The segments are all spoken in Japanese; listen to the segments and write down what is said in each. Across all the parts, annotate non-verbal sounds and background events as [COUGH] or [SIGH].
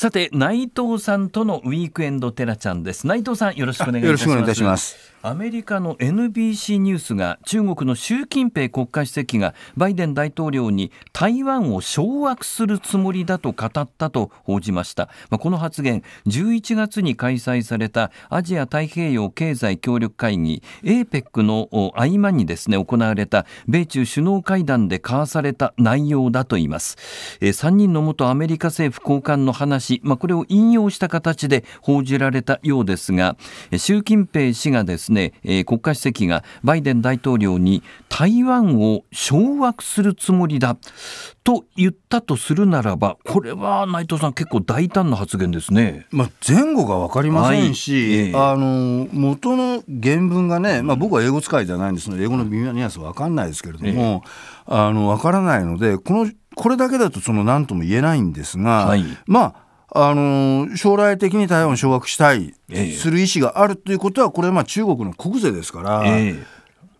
さて内藤さんとのウィークエンドテラちゃんです内藤さんよろしくお願いしますアメリカの NBC ニュースが中国の習近平国家主席がバイデン大統領に台湾を掌握するつもりだと語ったと報じました、まこの発言11月に開催されたアジア太平洋経済協力会議 APEC の合間にですね行われた米中首脳会談で交わされた内容だといいます、え3人の元アメリカ政府高官の話まあ、これを引用した形で報じられたようですが習近平氏がですね、え国家主席がバイデン大統領に台湾を掌握するつもりだと言ったとするならばこれは内藤さん結構大胆な発言ですね、まあ、前後が分かりませんし、はい、あの元の原文がね、まあ、僕は英語使いじゃないんですので英語の微妙なニュアンス分かんないですけれども、えあの分からないのでこのこれだけだとその何とも言えないんですが、はい、まああのー、将来的に台湾を掌握したい、えー、する意思があるということはこれはまあ中国の国税ですから。えー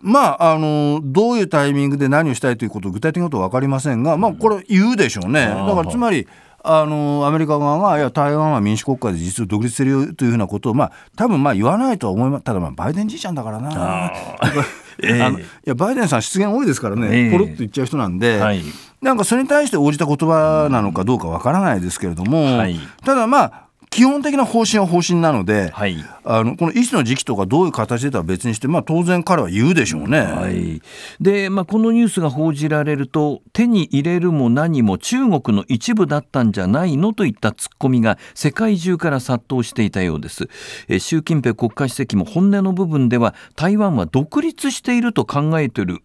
まあ、あのどういうタイミングで何をしたいということ具体的なことは分かりませんが、まあ、これ言うでしょうね。だからつまりあのアメリカ側がいや台湾は民主国家で実質独立するよというふうなことを、まあ、多分まあ言わないとは思いますただまあバイデンじいちゃんだからな。あ [LAUGHS] えー、いやバイデンさん失言多いですからね、えー、ポロッと言っちゃう人なんで、はい、なんかそれに対して応じた言葉なのかどうかわからないですけれども、はい、ただまあ基本的な方針は方針なので、はい、あのこの医師の時期とかどういう形でとは別にして、まあ、当然彼は言うでしょうね、はい、でまあ、このニュースが報じられると手に入れるも何も中国の一部だったんじゃないのといったツッコミが世界中から殺到していたようですえ習近平国家主席も本音の部分では台湾は独立していると考えている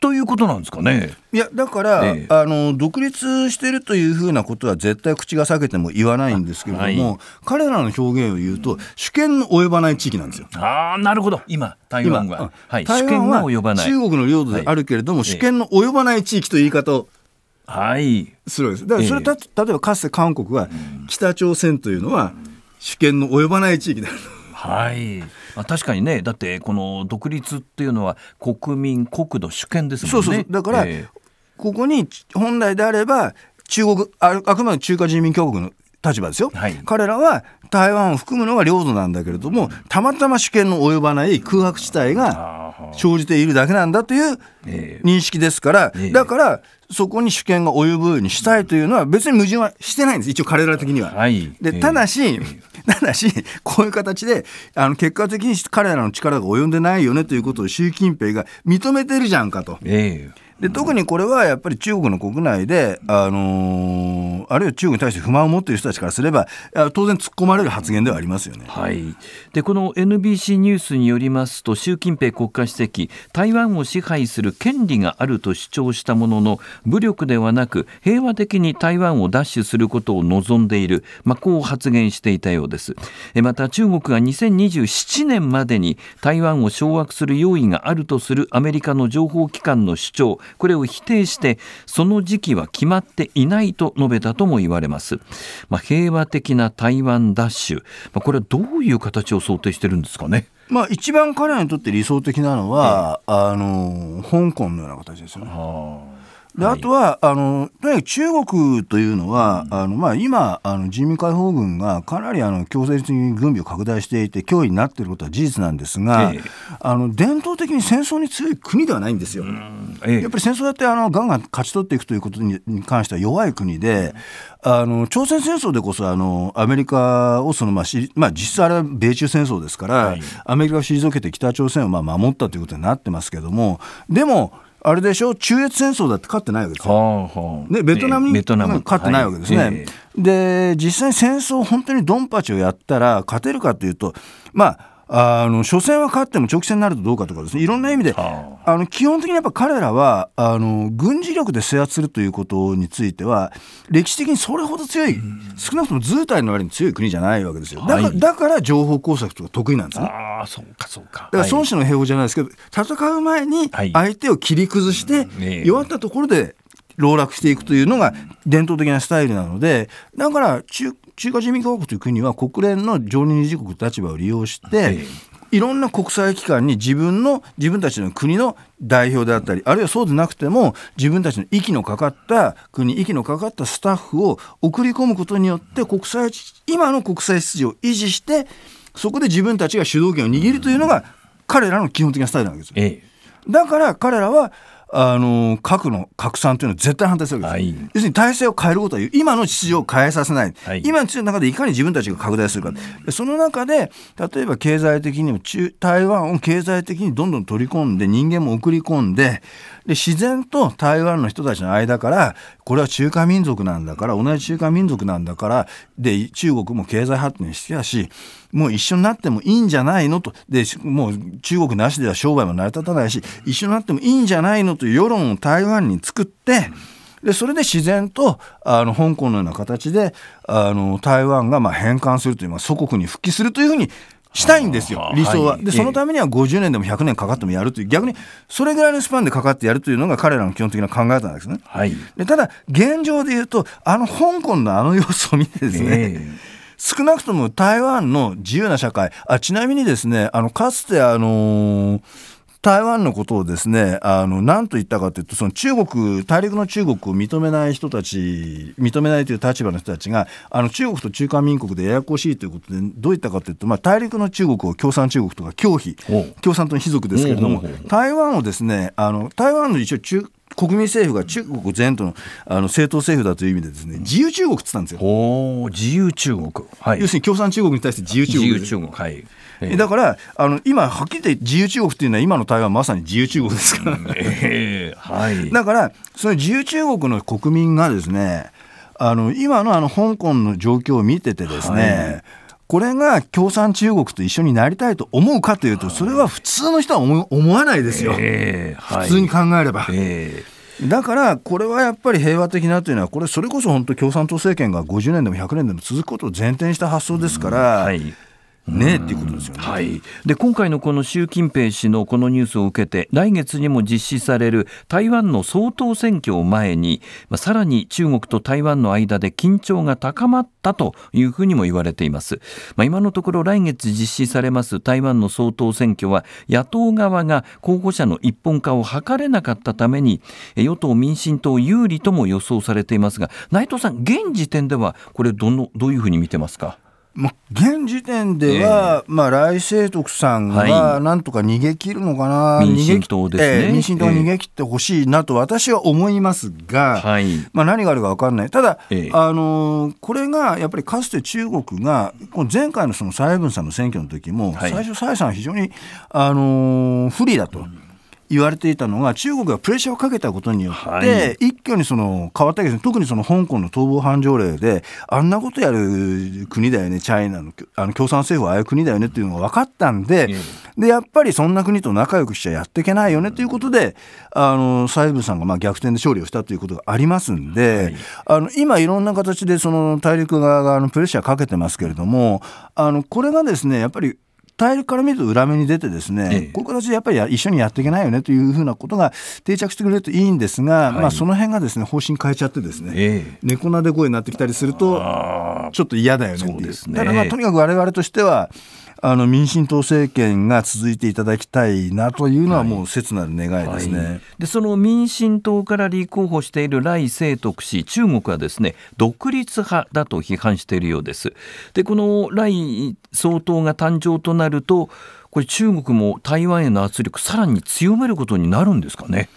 ということなんですかねいやだから、ええ、あの独立しているというふうなことは絶対口が裂けても言わないんですけれども、彼らの表現を言うと主権の及ばない地域なんですよ。ああなるほど今台湾は、は及ばない。中国の領土であるけれども、はい、主権の及ばない地域という言い方をはいするわです。だからそれた、えー、例えばかつて韓国は北朝鮮というのは主権の及ばない地域である。はい、あ、確かにねだってこの独立っていうのは国民国土主権ですもんねそうそうだから、ここに本来であれば中国あくまで中華人民共和国の立場ですよ、はい、彼らは台湾を含むのが領土なんだけれどもたまたま主権の及ばない空白地帯が生じているだけなんだという認識ですから、だからそこに主権が及ぶようにしたいというのは別に矛盾はしてないんです一応彼ら的には。でただし、ただしこういう形であの結果的に彼らの力が及んでないよねということを習近平が認めてるじゃんかと。えーで特にこれはやっぱり中国の国内で、あのー、あるいは中国に対して不満を持っている人たちからすれば当然突っ込まれる発言ではありますよね、はい、でこの NBC ニュースによりますと習近平国家主席台湾を支配する権利があると主張したものの武力ではなく平和的に台湾を奪取することを望んでいる、まあ、こう発言していたようですまた中国が2027年までに台湾を掌握する用意があるとするアメリカの情報機関の主張これを否定してその時期は決まっていないと述べたとも言われます、まあ、平和的な台湾奪取、まあ、これはどういう形を想定してるんですかねまあ、一番彼らにとって理想的なのは、あの香港のような形ですよね。で、あとは、あの、とにかく中国というのは、あの、まあ、今、あの、人民解放軍がかなり、あの、強制的に軍備を拡大していて、脅威になっていることは事実なんですが、ええ、あの、伝統的に戦争に強い国ではないんですよ。え、やっぱり戦争だって、あの、ガンガン勝ち取っていくということに関しては弱い国で、あの、朝鮮戦争でこそ、あの、アメリカをその、まあ、しまあ、実際あれは米中戦争ですから、はい、アメリカを退けて北朝鮮を、まあ、守ったということになってますけども、でも、あれでしょ中越戦争だって勝ってないわけですよ、はあはあ、でベトナムに、勝ってないわけですね、はいで実際に戦争本当にドンパチをやったら勝てるかというとまああの初戦は勝っても長期戦になるとどうかとかですねいろんな意味で、あの基本的にやっぱ彼らはあの軍事力で制圧するということについては歴史的にそれほど強い、少なくとも図体の割に強い国じゃないわけですよ、だかだから情報工作とか得意なんですね。あそうかそうかだから孫子の兵法じゃないですけど、戦う前に相手を切り崩して、弱ったところで籠絡していくというのが伝統的なスタイルなのでだから中中華人民共和国という国は国連の常任理事国立場を利用して、いろんな国際機関に自分の自分たちの国の代表であったりあるいはそうでなくても自分たちの息のかかった国息のかかったスタッフを送り込むことによって国際今の国際秩序を維持してそこで自分たちが主導権を握るというのが彼らの基本的なスタイルなわけですだから彼らはあの核の拡散というのは絶対反対するわけです、はい、要するに体制を変えることは今の秩序を変えさせない、はい、今の秩序の中でいかに自分たちが拡大するか、うん、その中で例えば経済的にも中台湾を経済的にどんどん取り込んで人間も送り込んでで自然と台湾の人たちの間からこれは中華民族なんだから同じ中華民族なんだからで中国も経済発展してきたしもう一緒になってもいいんじゃないのとでもう中国なしでは商売も成り立たないし一緒になってもいいんじゃないのという世論を台湾に作って。でそれで自然とあの香港のような形であの台湾がまあ返還するという、まあ、祖国に復帰するというふうにしたいんですよ、理想は。で、そのためには50年でも100年かかってもやるという、逆にそれぐらいのスパンでかかってやるというのが彼らの基本的な考えなんですね。はい、でただ、現状で言うと、あの香港のあの様子を見てですね、えー少なくとも台湾の自由な社会あちなみにですねあのかつてあのー台湾のことをですね、あの、なんと言ったかというと、その中国、大陸の中国を認めない人たち、認めないという立場の人たちが、あの、中国と中華民国でややこしいということで、どういったかというと、まあ、大陸の中国を共産中国とか、共非、共産党の貴族ですけれども、台湾をですね、あの、台湾の一応中、国民政府が中国全土のあの政党政府だという意味でですね自由中国って言ったんですよ。お自由中国、はい、要するに共産中国に対して自由中国自由中国、はい、だからあの今はっきり言って自由中国っていうのは今の台湾まさに自由中国ですから、えー、はい、[LAUGHS] だからその自由中国の国民がですねあの今のあの香港の状況を見ててですね、はいこれが共産中国と一緒になりたいと思うかというと、それは普通の人は思わないですよ、えーはい、普通に考えれば。えーだからこれはやっぱり平和的なというのはこれそれこそ本当共産党政権が50年でも100年でも続くことを前提にした発想ですから、うんはい、ねっていうことですよね。はい、で今回のこの習近平氏のこのニュースを受けて来月にも実施される台湾の総統選挙を前に、まあ、さらに中国と台湾の間で緊張が高まったというふうにも言われています。まあ、今のところ来月実施されます台湾の総統選挙は野党側が候補者の一本化を図れなかったために与党民進党有利とも予想されていますが内藤さん現時点ではこれどのどういうふうに見てますかまあ、現時点では、えー、まあ、来清徳さんがなんとか逃げ切るのかな、はい、民進党ですね、えー、民進党逃げ切ってほしいなと私は思いますが、まあ、何があるか分かんない、ただ、えー、あのー、これがやっぱりかつて中国が、前回のその蔡英文さんの選挙の時も、最初、蔡さん、非常に、あのー、不利だと。うん言われていたのが中国がプレッシャーをかけたことによって、はい、一挙にその変わったわけです特にその香港の逃亡犯条例であんなことやる国だよねチャイナのあの共産政府はああいう国だよねっていうのが分かったんで,、でやっぱりそんな国と仲良くしちゃやっていけないよねということで、あのサイブさんがまあ逆転で勝利をしたということがありますんで、はい、あの今いろんな形でその大陸側があのプレッシャーかけてますけれどもあのこれがですねやっぱり大陸から見ると裏目に出てですね、こういう形でやっぱり一緒にやっていけないよねというふうなことが定着してくれるといいんですが、はい、まあ、その辺がですね方針変えちゃってですね、え猫なで声になってきたりするとちょっと嫌だよねうただまあとにかく我々としてはあの民進党政権が続いていただきたいなというのはもう切なる願いですね、はいはい、でその民進党から立候補している来清徳氏中国はですね独立派だと批判しているようですでこの来総統が誕生となるとこれ中国も台湾への圧力さらに強めることになるんですかね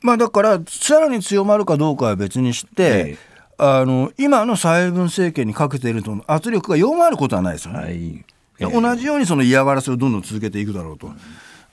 まあだからさらに強まるかどうかは別にして、ええ、あの今の蔡英文政権にかけていると圧力が弱まることはないですよね。はい同じようにその嫌がらせをどんどん続けていくだろうと。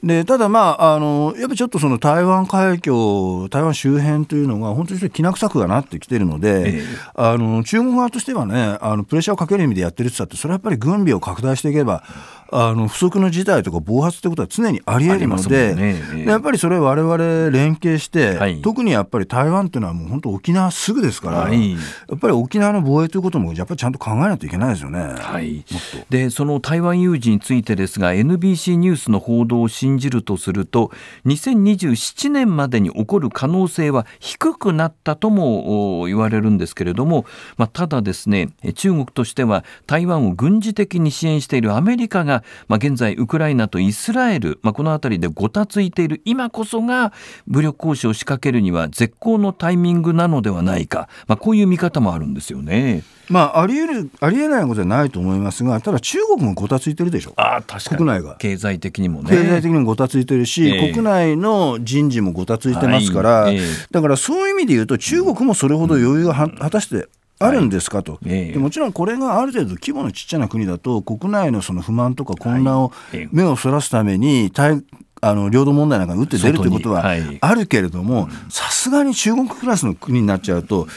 でただ、まああの、やっぱりちょっとその台湾海峡、台湾周辺というのが、本当にきな臭くがなってきてるので、ええ、あの中国側としてはね、あのプレッシャーをかける意味でやってるって言ったって、それはやっぱり軍備を拡大していけば、あの不測の事態とか暴発ということは常にありえるので、ねえー、やっぱりそれ我々連携して、はい、特にやっぱり台湾というのはもう本当沖縄すぐですから、はい、やっぱり沖縄の防衛ということもやっぱりちゃんと考えないといけないですよね。はい、でその台湾有事についてですが NBC ニュースの報道を信じるとすると2027年までに起こる可能性は低くなったとも言われるんですけれども、まあ、ただですね中国としては台湾を軍事的に支援しているアメリカがが、まあ、現在ウクライナとイスラエル、まあ、この辺りでごたついている今こそが武力行使を仕掛けるには絶好のタイミングなのではないか、まあ、こういう見方もあるんですよね。まあ、あり得るありえないことじゃないと思いますがただ中国もごたついてるでしょあ確かに国内が経済的にもね経済的にもごたついてるし、えー、国内の人事もごたついてますから、はいえー、だからそういう意味で言うと中国もそれほど余裕が果たしてあるんですかと、はいえもちろんこれがある程度規模のちっちゃな国だと国内のその不満とか混乱を目をそらすために対あの領土問題なんかに打って出るということはあるけれどもさすがに中国クラスの国になっちゃうと。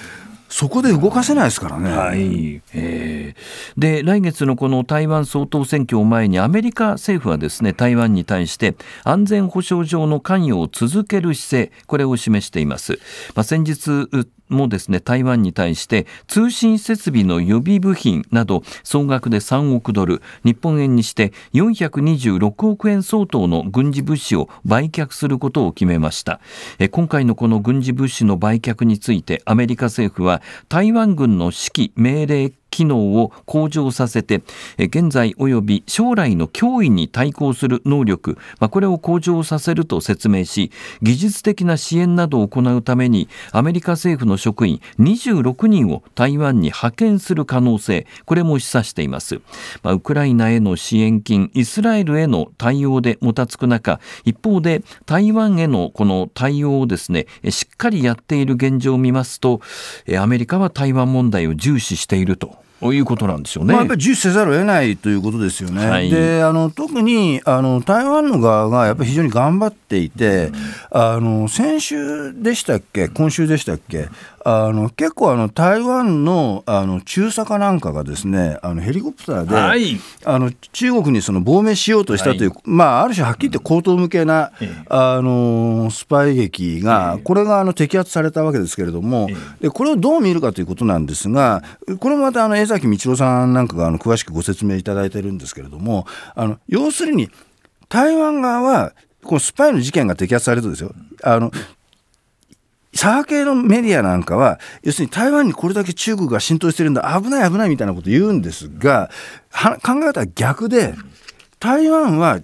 そこで動かせないですからね。はい、えー、で来月のこの台湾総統選挙を前にアメリカ政府はですね台湾に対して安全保障上の関与を続ける姿勢これを示しています。まあ、先日もですね台湾に対して通信設備の予備部品など総額で3億ドル日本円にして426億円相当の軍事物資を売却することを決めました今回のこの軍事物資の売却についてアメリカ政府は台湾軍の指揮命令機能を向上させて現在及び将来の脅威に対抗する能力、まあ、これを向上させると説明し技術的な支援などを行うためにアメリカ政府の職員26人を台湾に派遣する可能性これも示唆しています、まあ、ウクライナへの支援金イスラエルへの対応でもたつく中一方で台湾へのこの対応をですねしっかりやっている現状を見ますとアメリカは台湾問題を重視しているということなんですよね。まあ、やっぱり重視せざるを得ないということですよね。はい、であの特にあの台湾の側がやっぱり非常に頑張っていて、うん、あの先週でしたっけ、今週でしたっけ、あの結構あの台湾のあの中佐かなんかがですねあのヘリコプターで、はい、あの中国にその亡命しようとしたという、はい、まあ、ある種はっきり言って高等向けな、うん、あのスパイ劇が、これがあの摘発されたわけですけれども、でこれをどう見るかということなんですがこれもまたあの江崎道郎さんなんかがあの詳しくご説明いただいてるんですけれどもあの要するに台湾側はこのスパイの事件が摘発されるとですよあのサー系のメディアなんかは要するに台湾にこれだけ中国が浸透してるんだ危ない危ないみたいなこと言うんですが考え方は逆で台湾は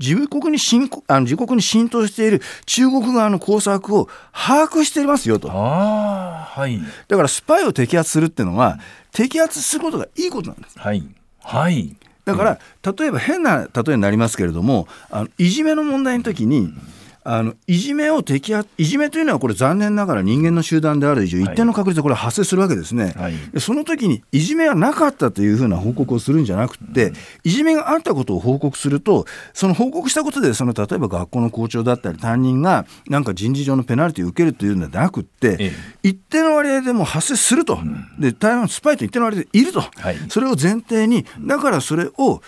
自国に侵あの自国に浸透している中国側の工作を把握していますよとあ、はい、だからスパイを摘発するっていうのは摘発することがいいことなんです。はい、はいだから、例えば変な例えになりますけれどもあのいじめの問題の時に、うんあのいじめを摘発、いじめというのはこれ残念ながら人間の集団である以上、一定の確率でこれ発生するわけですね、はい、その時にいじめはなかったというふうな報告をするんじゃなくて、いじめがあったことを報告すると、その報告したことで、その例えば学校の校長だったり、担任がなんか人事上のペナルティを受けるというのではなくて、一定の割合でも発生すると、で台湾スパイと一定の割合でいると、はい、それを前提に、だからそれを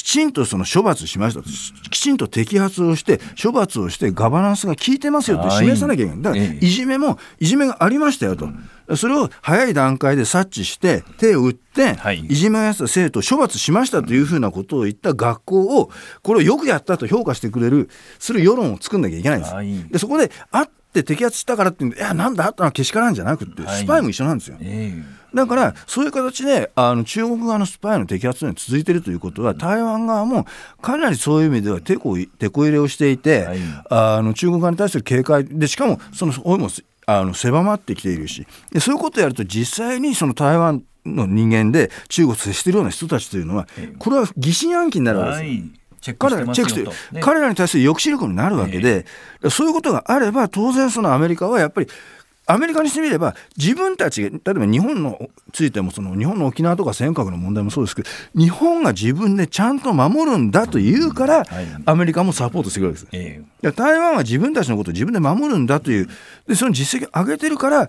きちんとその処罰しましたきちんと摘発をして処罰をしてガバナンスが効いてますよと示さなきゃいけないだからいじめもいじめがありましたよと。それを早い段階で察知して手を打って、い、じめをやった生徒を処罰しましたというふうなことを言った学校をこれをよくやったと評価してくれるする世論を作んなきゃいけないんです。でそこであって摘発したからっていやなんだあったのはけしからんじゃなくて、スパイも一緒なんですよ、はいえー、だからそういう形であの中国側のスパイの摘発に続いているということは、台湾側もかなりそういう意味では手こ手こ入れをしていて、はい、あの中国側に対する警戒でしかもその思いもあの狭まってきているしでそういうことをやると実際にその台湾の人間で中国接しているような人たちというのはこれは疑心暗鬼になるわけです。はいチェックしてます、ね、彼らに対する抑止力になるわけで、えー、そういうことがあれば当然そのアメリカはやっぱりアメリカにしてみれば自分たち例えば日本のついてもその日本の沖縄とか尖閣の問題もそうですけど日本が自分でちゃんと守るんだというから、アメリカもサポートしてくるわけです、台湾は自分たちのことを自分で守るんだというでその実績を上げてるから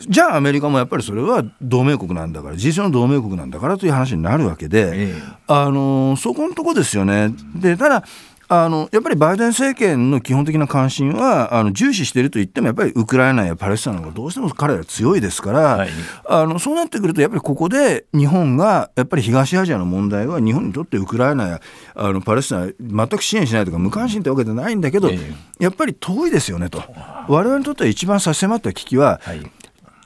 じゃあアメリカもやっぱりそれは同盟国なんだから事実上の同盟国なんだからという話になるわけで、ええ、あのそこのとこですよね。でただあのやっぱりバイデン政権の基本的な関心はあの重視していると言ってもやっぱりウクライナやパレスチナの方がどうしても彼ら強いですから、はい、あのそうなってくるとやっぱりここで日本がやっぱり東アジアの問題は日本にとってウクライナやあのパレスチナ全く支援しないとか無関心ってわけじゃないんだけど、やっぱり遠いですよねと我々にとっては一番差し迫った危機は、はい、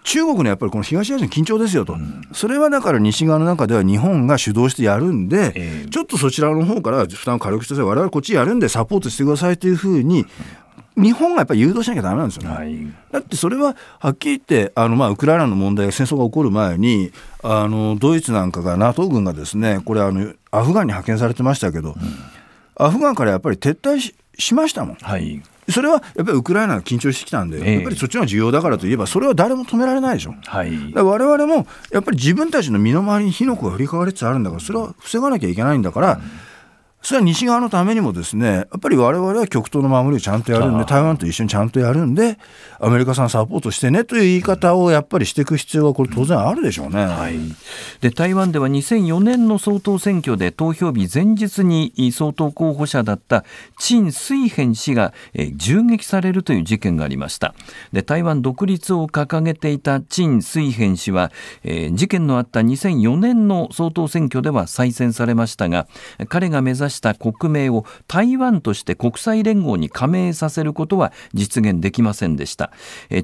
中国のやっぱりこの東アジアの緊張ですよと、うん、それはだから西側の中では日本が主導してやるんで、えー、ちょっとそちらの方から負担を軽くして我々こっちやるんでサポートしてくださいというふうに、日本がやっぱり誘導しなきゃだめなんですよね、はい、だってそれははっきり言ってあの、まあ、ウクライナの問題戦争が起こる前にあのドイツなんかが NATO 軍がですねこれあのアフガンに派遣されてましたけど、うん、アフガンからやっぱり撤退しましたもん。はいそれはやっぱりウクライナが緊張してきたんで、えー、やっぱりそっちの需要だからといえば、それは誰も止められないでしょ、はい、我々もやっぱり自分たちの身の回りに火の粉が振りかかりつつあるんだから、それは防がなきゃいけないんだから。うんそれは西側のためにもですね、やっぱり我々は極東の守りをちゃんとやるんで、台湾と一緒にちゃんとやるんで、アメリカさんサポートしてねという言い方をやっぱりしていく必要はこれ当然あるでしょうね。うんはい、で台湾では2004年の総統選挙で投票日前日に総統候補者だった陳水扁氏が銃撃されるという事件がありました。で台湾独立を掲げていた陳水扁氏は、えー、事件のあった2004年の総統選挙では再選されましたが、彼が目指しした国名を台湾として国際連合に加盟させることは実現できませんでした。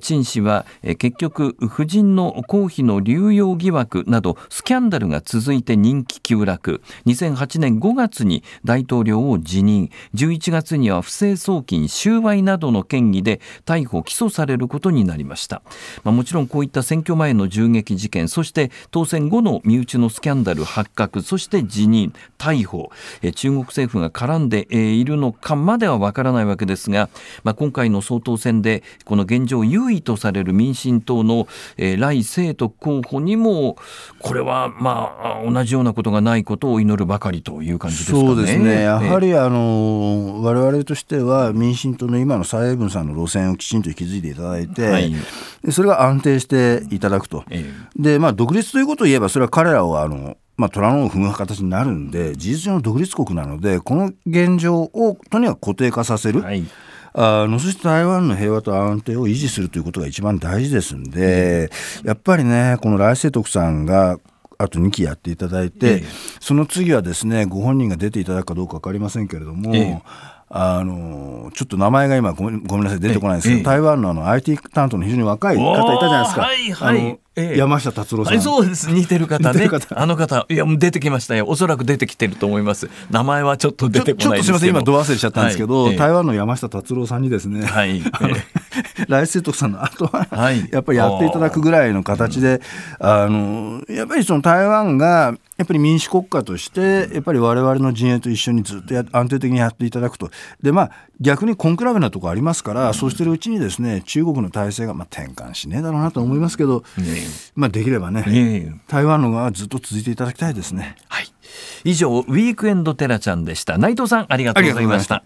陳氏は結局、夫人の公費の流用疑惑などスキャンダルが続いて人気急落。2008年5月に大統領を辞任。11月には不正送金、収賄などの嫌疑で逮捕・起訴されることになりました。まあ、もちろんこういった選挙前の銃撃事件、そして当選後の身内のスキャンダル発覚、そして辞任、逮捕。中中国政府が絡んでいるのかまではわからないわけですが、まあ、今回の総統選でこの現状優位とされる民進党の来清徳候補にもこれはまあ同じようなことがないことを祈るばかりという感じですかね。そうですねやはりあの我々としては民進党の今の蔡英文さんの路線をきちんと引き継いでいただいて、はい、それが安定していただくと、ええ、でまあ、独立ということを言えばそれは彼らをあのまあ、虎のを踏む形になるんで事実上の独立国なのでこの現状をとにかく固定化させる。はいあのそして台湾の平和と安定を維持するということが一番大事ですんで、うん、やっぱりね、この来世徳さんがあと2期やっていただいて、ええ、その次はですねご本人が出ていただくかどうか分かりませんけれども、え、あのちょっと名前が今ごめんなさい出てこないんですけど、台湾のあの IT 担当の非常に若い方いたじゃないですか。はいはい、ええ、山下達郎さん、そうです似てる方ねあの方いや出てきましたよおそらく出てきてると思います名前はちょっと出てこないですけどちょっとすみません今ど忘れしちゃったんですけど、はいええ、台湾の山下達郎さんにですね、はい、[LAUGHS] 来世トさんの後は、はい、やっぱりやっていただくぐらいの形で、あのやっぱりその台湾がやっぱり民主国家としてやっぱり我々の陣営と一緒にずっと安定的にやっていただくとでまあ逆にコンクラなところありますから、うん、そうしているうちにですね中国の体制が、まあ、転換しねえだろうなと思いますけど、うん、まあ、できればね、うん、台湾の側はずっと続いていただきたいですね。はい、以上ウィークエンドテラちゃんでした内藤さんありがとうございました。